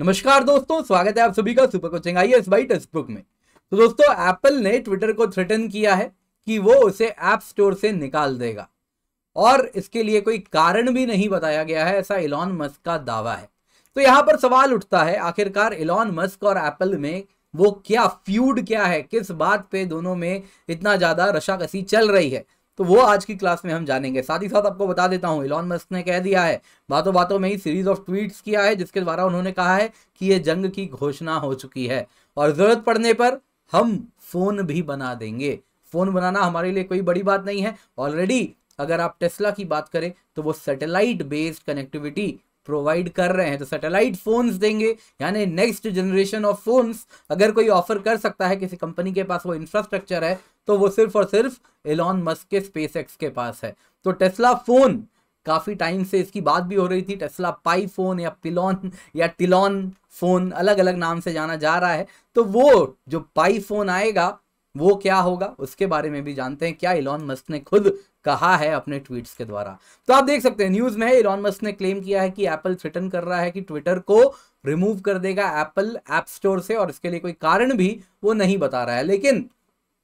नमस्कार दोस्तों स्वागत है आप सभी का super coaching I S by Testbook में तो दोस्तों एप्पल ने ट्विटर को थ्रेटन किया है कि वो उसे ऐप स्टोर से निकाल देगा और इसके लिए कोई कारण भी नहीं बताया गया है ऐसा इलॉन मस्क का दावा है तो यहाँ पर सवाल उठता है आखिरकार इलॉन मस्क और एप्पल में वो क्या फ्यूड क्या है किस बात पे दोनों में इतना ज़्यादा रशाकसी चल रही है तो वो आज की क्लास में हम जानेंगे साथ ही साथ आपको बता देता हूँ इलॉन मस्क ने कह दिया है बातों बातों में ही सीरीज ऑफ ट्वीट्स किया है जिसके द्वारा उन्होंने कहा है कि ये जंग की घोषणा हो चुकी है और जरूरत पड़ने पर हम फोन भी बना देंगे फोन बनाना हमारे लिए कोई बड़ी बात नहीं है ऑलरेडी अगर आप टेस्ला की बात करें तो वो सैटेलाइट बेस्ड कनेक्टिविटी प्रोवाइड कर रहे हैं तो सैटेलाइट फोन्स देंगे यानी नेक्स्ट जनरेशन ऑफ फोन्स अगर कोई ऑफर कर सकता है किसी कंपनी के पास वो इंफ्रास्ट्रक्चर है तो वो सिर्फ और सिर्फ एलॉन मस्क के स्पेस एक्स के पास है तो टेस्ला फोन काफ़ी टाइम से इसकी बात भी हो रही थी टेस्ला पाई फोन या पिलॉन या टिलॉन फोन अलग अलग नाम से जाना जा रहा है तो वो जो पाई फोन आएगा वो क्या होगा उसके बारे में भी जानते हैं क्या इलॉन मस्क ने खुद कहा है अपने ट्वीट्स के द्वारा तो आप देख सकते हैं न्यूज में इलॉन मस्क ने क्लेम किया है कि एप्पल थ्रिटन कर रहा है कि ट्विटर को रिमूव कर देगा एप्पल ऐप स्टोर से और इसके लिए कोई कारण भी वो नहीं बता रहा है लेकिन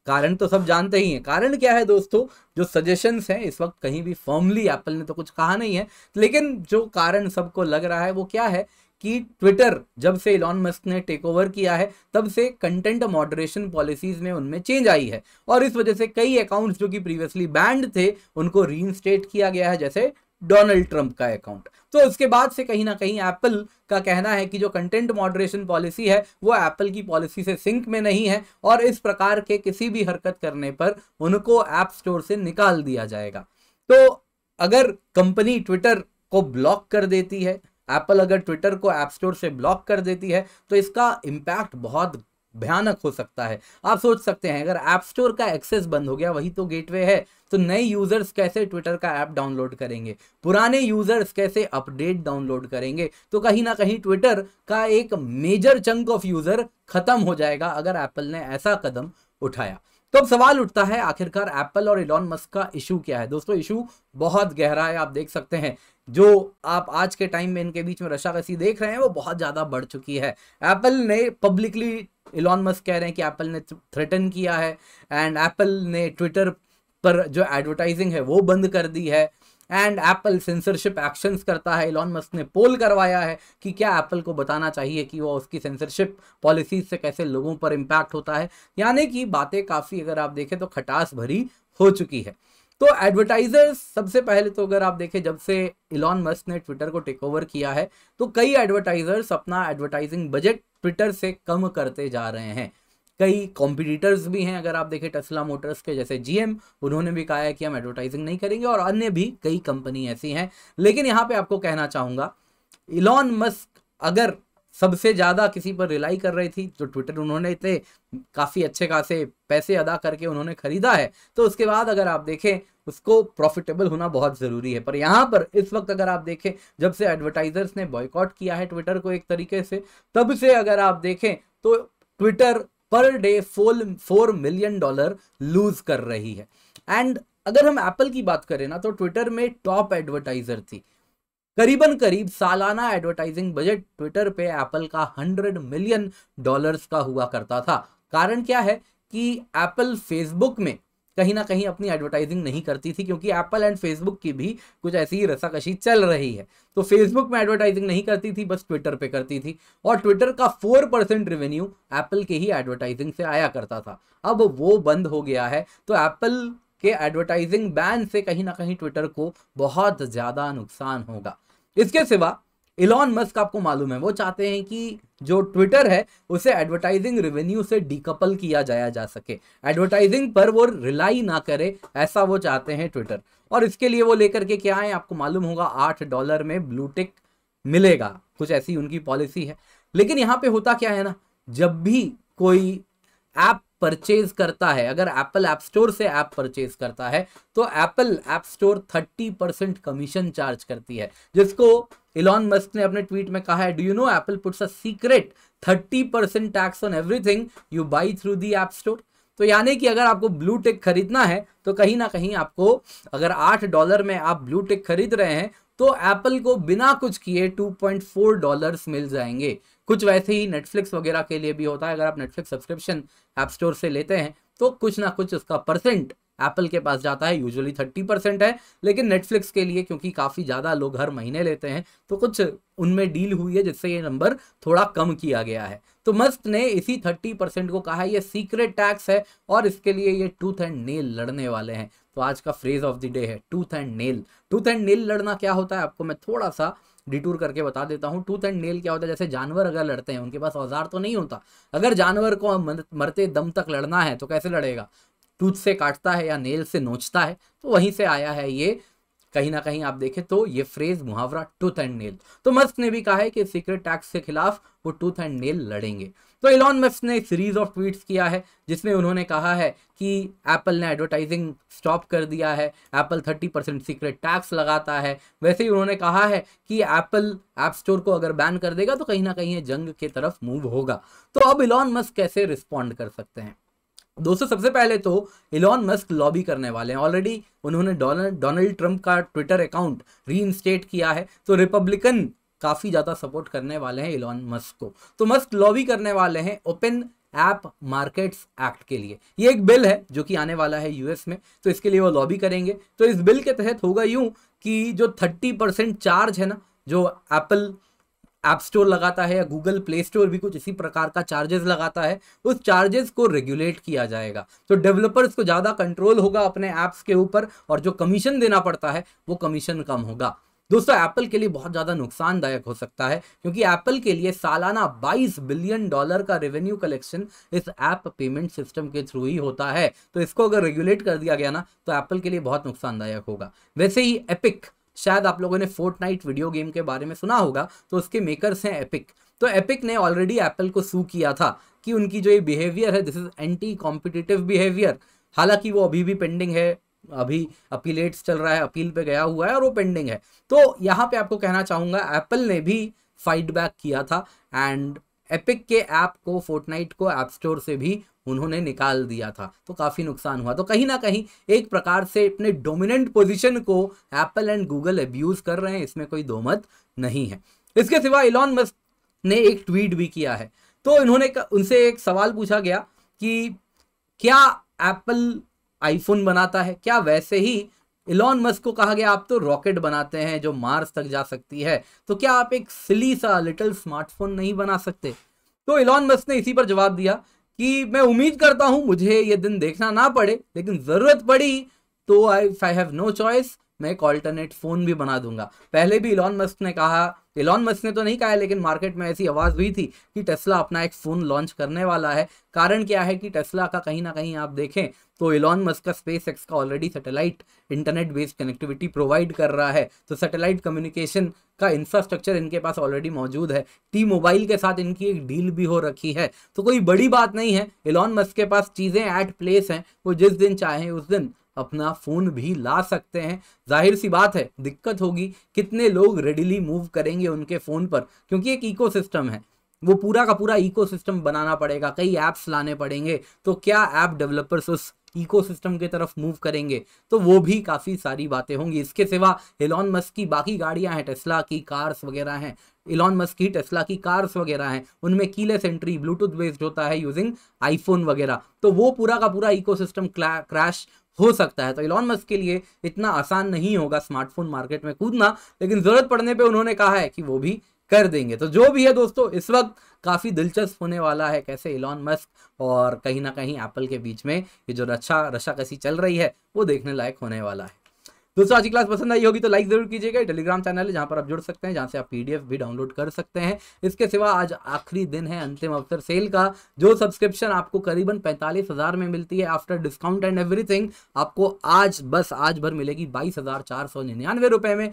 कारण तो सब जानते ही हैं कारण क्या है दोस्तों जो सजेशंस हैं इस वक्त कहीं भी फर्मली एप्पल ने तो कुछ कहा नहीं है लेकिन जो कारण सबको लग रहा है वो क्या है कि ट्विटर जब से इलॉन मस्क ने टेक ओवर किया है तब से कंटेंट मॉडरेशन पॉलिसीज में उनमें चेंज आई है और इस वजह से कई अकाउंट्स जो कि प्रीवियसली बैंड थे उनको रीइंस्टेट किया गया है जैसे डोनाल्ड ट्रंप का अकाउंट तो उसके बाद से कहीं ना कहीं एप्पल का कहना है कि जो कंटेंट मॉडरेशन पॉलिसी है वो एप्पल की पॉलिसी से सिंक में नहीं है और इस प्रकार के किसी भी हरकत करने पर उनको ऐप स्टोर से निकाल दिया जाएगा तो अगर कंपनी ट्विटर को ब्लॉक कर देती है एप्पल अगर ट्विटर को ऐप स्टोर से ब्लॉक कर देती है तो इसका इम्पैक्ट बहुत भयानक हो सकता है आप सोच सकते हैं अगर ऐप स्टोर का एक्सेस बंद हो गया वही तो गेटवे है तो नए यूजर्स कैसे ट्विटर का ऐप डाउनलोड करेंगे पुराने यूजर्स कैसे अपडेट डाउनलोड करेंगे तो कहीं ना कहीं ट्विटर का एक मेजर चंक ऑफ यूजर खत्म हो जाएगा अगर एप्पल ने ऐसा कदम उठाया तो अब सवाल उठता है आखिरकार एप्पल और इलॉन मस्क का इशू क्या है दोस्तों इशू बहुत गहरा है आप देख सकते हैं जो आप आज के टाइम में इनके बीच में रशाकसी देख रहे हैं वो बहुत ज़्यादा बढ़ चुकी है एप्पल ने पब्लिकली इलॉन मस्क कह रहे हैं कि एप्पल ने थ्रेटन किया है एंड एप्पल ने ट्विटर पर जो एडवर्टाइजिंग है वो बंद कर दी है एंड एप्पल सेंसरशिप एक्शंस करता है इलॉन मस्क ने पोल करवाया है कि क्या एप्पल को बताना चाहिए कि वह उसकी सेंसरशिप पॉलिसीज से कैसे लोगों पर इम्पैक्ट होता है यानी कि बातें काफ़ी अगर आप देखें तो खटास भरी हो चुकी है तो एडवर्टाइजर्स सबसे पहले तो अगर आप देखें जब से इलॉन मस्क ने ट्विटर को टेक ओवर किया है तो कई एडवर्टाइजर्स अपना एडवर्टाइजिंग बजट ट्विटर से कम करते जा रहे हैं कई कॉम्पिटिटर्स भी हैं अगर आप देखें टसला मोटर्स के जैसे जीएम उन्होंने भी कहा है कि हम एडवर्टाइजिंग नहीं करेंगे और अन्य भी कई कंपनी ऐसी हैं लेकिन यहाँ पे आपको कहना चाहूँगा इलॉन मस्क अगर सबसे ज़्यादा किसी पर रिलाई कर रही थी तो ट्विटर उन्होंने इतने काफ़ी अच्छे खासे पैसे अदा करके उन्होंने खरीदा है तो उसके बाद अगर आप देखें उसको प्रॉफिटेबल होना बहुत ज़रूरी है पर यहाँ पर इस वक्त अगर आप देखें जब से एडवर्टाइजर्स ने बॉयकॉट किया है ट्विटर को एक तरीके से तब से अगर आप देखें तो ट्विटर पर day four four million dollar lose कर रही है एंड अगर हम एप्पल की बात करें ना तो ट्विटर में टॉप एडवर्टाइजर थी करीबन करीब सालाना एडवर्टाइजिंग बजट ट्विटर पे एप्पल का हंड्रेड मिलियन डॉलर्स का हुआ करता था कारण क्या है कि एप्पल फेसबुक में कहीं ना कहीं अपनी एडवर्टाइजिंग नहीं करती थी क्योंकि एप्पल एंड फेसबुक की भी कुछ ऐसी ही रसाकशी चल रही है तो फेसबुक में एडवर्टाइजिंग नहीं करती थी बस ट्विटर पे करती थी और ट्विटर का फोर परसेंट रेवेन्यू एप्पल के ही एडवर्टाइजिंग से आया करता था अब वो बंद हो गया है तो एप्पल के एडवर्टाइजिंग बैन से कहीं ना कहीं ट्विटर को बहुत ज़्यादा नुकसान होगा इसके सिवा इलॉन मस्क आपको मालूम है वो चाहते हैं कि जो ट्विटर है उसे एडवर्टाइजिंग रेवेन्यू से डिकपल किया जाया जा सके एडवर्टाइजिंग पर वो रिलाई ना करे ऐसा वो चाहते हैं ट्विटर और इसके लिए वो लेकर के क्या है आपको मालूम होगा आठ डॉलर में ब्लूटिक मिलेगा कुछ ऐसी उनकी पॉलिसी है लेकिन यहाँ पे होता क्या है ना जब भी कोई ऐप परचेज करता है अगर एप्पल ऐप स्टोर से ऐप परचेज करता है तो Apple app store thirty percent commission charge करती है जिसको इलॉन मस्क ने अपने ट्वीट में कहा है do you know Apple puts a secret thirty percent tax on everything you buy through the app store तो यानी कि अगर आपको ब्लू टेक खरीदना है तो कहीं ना कहीं आपको अगर आठ डॉलर में आप ब्लू टेक खरीद रहे हैं तो एप्पल को बिना कुछ किए 2.4 डॉलर्स मिल जाएंगे कुछ वैसे ही नेटफ्लिक्स वगैरह के लिए भी होता है अगर आप नेटफ्लिक्स सब्सक्रिप्शन ऐप स्टोर से लेते हैं तो कुछ ना कुछ उसका परसेंट एप्पल के पास जाता है यूजुअली थर्टी परसेंट है लेकिन नेटफ्लिक्स के लिए क्योंकि काफ़ी ज़्यादा लोग हर महीने लेते हैं तो कुछ उनमें डील हुई है जिससे ये नंबर थोड़ा कम किया गया है तो मस्क ने इसी थर्टी परसेंट को कहा है ये सीक्रेट टैक्स है और इसके लिए ये टूथ एंड नेल लड़ने वाले हैं तो आज का फ्रेज ऑफ द डे है tooth and nail tooth and nail लड़ना क्या होता है आपको मैं थोड़ा सा डिटूर करके बता देता हूँ टूथ एंड नेल क्या होता है जैसे जानवर अगर लड़ते हैं उनके पास औजार तो नहीं होता अगर जानवर को मरते दम तक लड़ना है तो कैसे लड़ेगा टूथ से काटता है या नेल से नोचता है तो वहीं से आया है ये कहीं ना कहीं आप देखें तो ये फ्रेज मुहावरा टूथ एंड नेल तो मस्क ने भी कहा है कि सीक्रेट टैक्स के खिलाफ वो टूथ एंड नेल लड़ेंगे तो इलॉन मस्क ने सीरीज ऑफ ट्वीट्स किया है जिसमें उन्होंने कहा है कि एप्पल ने एडवर्टाइजिंग स्टॉप कर दिया है एप्पल 30 परसेंट सीक्रेट टैक्स लगाता है वैसे ही उन्होंने कहा है कि एप्पल ऐप एप स्टोर को अगर बैन कर देगा तो कहीं ना कहीं ये जंग के तरफ मूव होगा तो अब इलॉन मस्क कैसे रिस्पॉन्ड कर सकते हैं दोस्तों सबसे पहले तो इलॉन मस्क लॉबी करने वाले हैं ऑलरेडी उन्होंने डोनाल्ड ट्रंप का ट्विटर अकाउंट री किया है तो रिपब्लिकन काफ़ी ज़्यादा सपोर्ट करने वाले हैं इलॉन मस्क को तो मस्क लॉबी करने वाले हैं ओपन ऐप मार्केट्स एक्ट के लिए ये एक बिल है जो कि आने वाला है यूएस में तो इसके लिए वो लॉबी करेंगे तो इस बिल के तहत होगा यूं कि जो थर्टी परसेंट चार्ज है ना जो एप्पल ऐप स्टोर लगाता है या गूगल प्ले स्टोर भी कुछ इसी प्रकार का चार्जेस लगाता है उस चार्जेस को रेगुलेट किया जाएगा तो डेवलपर्स को ज़्यादा कंट्रोल होगा अपने ऐप्स के ऊपर और जो कमीशन देना पड़ता है वो कमीशन कम होगा दोस्तों एप्पल के लिए बहुत ज़्यादा नुकसानदायक हो सकता है क्योंकि एप्पल के लिए सालाना 22 बिलियन डॉलर का रेवेन्यू कलेक्शन इस ऐप पेमेंट सिस्टम के थ्रू ही होता है तो इसको अगर रेगुलेट कर दिया गया ना तो एप्पल के लिए बहुत नुकसानदायक होगा वैसे ही एपिक शायद आप लोगों ने फोर्थ नाइट वीडियो गेम के बारे में सुना होगा तो उसके मेकर्स हैं एपिक तो एपिक ने ऑलरेडी एप्पल को सू किया था कि उनकी जो ये बिहेवियर है this is anti competitive behaviour हालांकि वो अभी भी पेंडिंग है अभी अपीलेट्स चल रहा है अपील पे गया हुआ है और वो पेंडिंग है तो यहाँ पे आपको कहना चाहूँगा एप्पल ने भी फाइट बैक किया था एंड एपिक के ऐप को फोर्टनाइट को ऐप स्टोर से भी उन्होंने निकाल दिया था तो काफ़ी नुकसान हुआ तो कहीं ना कहीं एक प्रकार से अपने डोमिनेंट पोजीशन को एप्पल एंड गूगल एब्यूज़ कर रहे हैं इसमें कोई दोमत नहीं है इसके सिवा इलॉन मस्क ने एक ट्वीट भी किया है तो इन्होंने उनसे एक सवाल पूछा गया कि क्या एप्पल आईफोन बनाता है क्या वैसे ही इलॉन मस्क को कहा गया आप तो रॉकेट बनाते हैं जो मार्स तक जा सकती है तो क्या आप एक सिली सा लिटिल स्मार्टफोन नहीं बना सकते तो इलॉन मस्क ने इसी पर जवाब दिया कि मैं उम्मीद करता हूं मुझे ये दिन देखना ना पड़े लेकिन ज़रूरत पड़ी तो I I have no choice मैं एक ऑल्टरनेट फ़ोन भी बना दूंगा पहले भी इलॉन मस्क ने कहा एलॉन मस्क ने तो नहीं कहा है लेकिन मार्केट में ऐसी आवाज़ हुई थी कि टेस्ला अपना एक फ़ोन लॉन्च करने वाला है कारण क्या है कि टेस्ला का कहीं ना कहीं आप देखें तो एलॉन मस्क का स्पेस एक्स का already satellite internet based connectivity provide कर रहा है तो सैटेलाइट कम्युनिकेशन का इंफ्रास्ट्रक्चर इनके पास ऑलरेडी मौजूद है टी मोबाइल के साथ इनकी एक डील भी हो रखी है तो कोई बड़ी बात नहीं है एलॉन मस्क के पास चीज़ें एट प्लेस हैं वो जिस दिन चाहें उस दिन अपना फ़ोन भी ला सकते हैं जाहिर सी बात है दिक्कत होगी कितने लोग रेडिली मूव करेंगे उनके फ़ोन पर क्योंकि एक इकोसिस्टम है वो पूरा का पूरा इकोसिस्टम बनाना पड़ेगा कई ऐप्स लाने पड़ेंगे तो क्या ऐप डेवलपर्स उस इकोसिस्टम की तरफ मूव करेंगे तो वो भी काफ़ी सारी बातें होंगी इसके सिवा इलॉन मस्क की बाकी गाड़ियां हैं टेस्ला की कार्स वगैरह हैं इलॉन मस्क की टेस्ला की कार्स वगैरह हैं उनमें कीलेस एंट्री ब्लूटूथ बेस्ड होता है यूजिंग आईफोन वगैरह तो वो पूरा का पूरा इकोसिस्टम क्रैश हो सकता है तो इलॉन मस्क के लिए इतना आसान नहीं होगा स्मार्टफोन मार्केट में कूदना लेकिन ज़रूरत पड़ने पर उन्होंने कहा है कि वो भी कर देंगे तो जो भी है दोस्तों इस वक्त काफ़ी दिलचस्प होने वाला है कैसे इलॉन मस्क और कहीं ना कहीं एप्पल के बीच में ये जो रक्षा कैसी चल रही है वो देखने लायक होने वाला है दोस्तों आज की क्लास पसंद आई होगी तो लाइक जरूर कीजिएगा टेलीग्राम चैनल है जहां पर आप जुड़ सकते हैं जहां से आप पीडीएफ भी डाउनलोड कर सकते हैं इसके सिवा आज आखिरी दिन है अंतिम अवसर सेल का जो सब्सक्रिप्शन आपको करीबन पैंतालीस हजार में मिलती है आफ्टर डिस्काउंट एंड एवरीथिंग आपको आज बस आज भर मिलेगी बाईस हजार चार सौ निन्यानवे रुपए में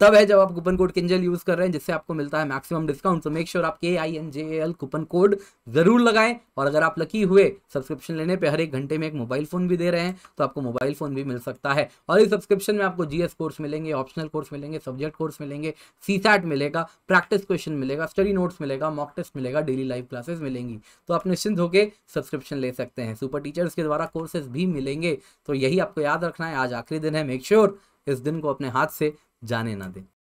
तब है जब आप कूपन कोड किंजल यूज कर रहे हैं जिससे आपको मिलता है मैक्सिमम डिस्काउंट तो मेक श्योर आप K I N J L coupon code जरूर लगाएं और अगर आप लकी हुए सब्सक्रिप्शन लेने पे हर एक घंटे में एक मोबाइल फोन भी दे रहे हैं तो आपको मोबाइल फोन भी मिल सकता है और इस सब्सक्रिप्शन में आपको जीएस कोर्स मिलेंगे ऑप्शनल कोर्स मिलेंगे सब्जेक्ट कोर्स मिलेंगे सी मिलेगा प्रैक्टिस क्वेश्चन मिलेगा स्टडी नोट्स मिलेगा मॉक टेस्ट मिलेगा डेली लाइव क्लासेस मिलेंगी तो आप निश्चिंत होकर सब्सक्रिप्शन ले सकते हैं सुपर टीचर्स के द्वारा कोर्सेज भी मिलेंगे तो यही आपको याद रखना है आज आखिरी दिन है मेक श्योर इस दिन को अपने हाथ से जाने ना दें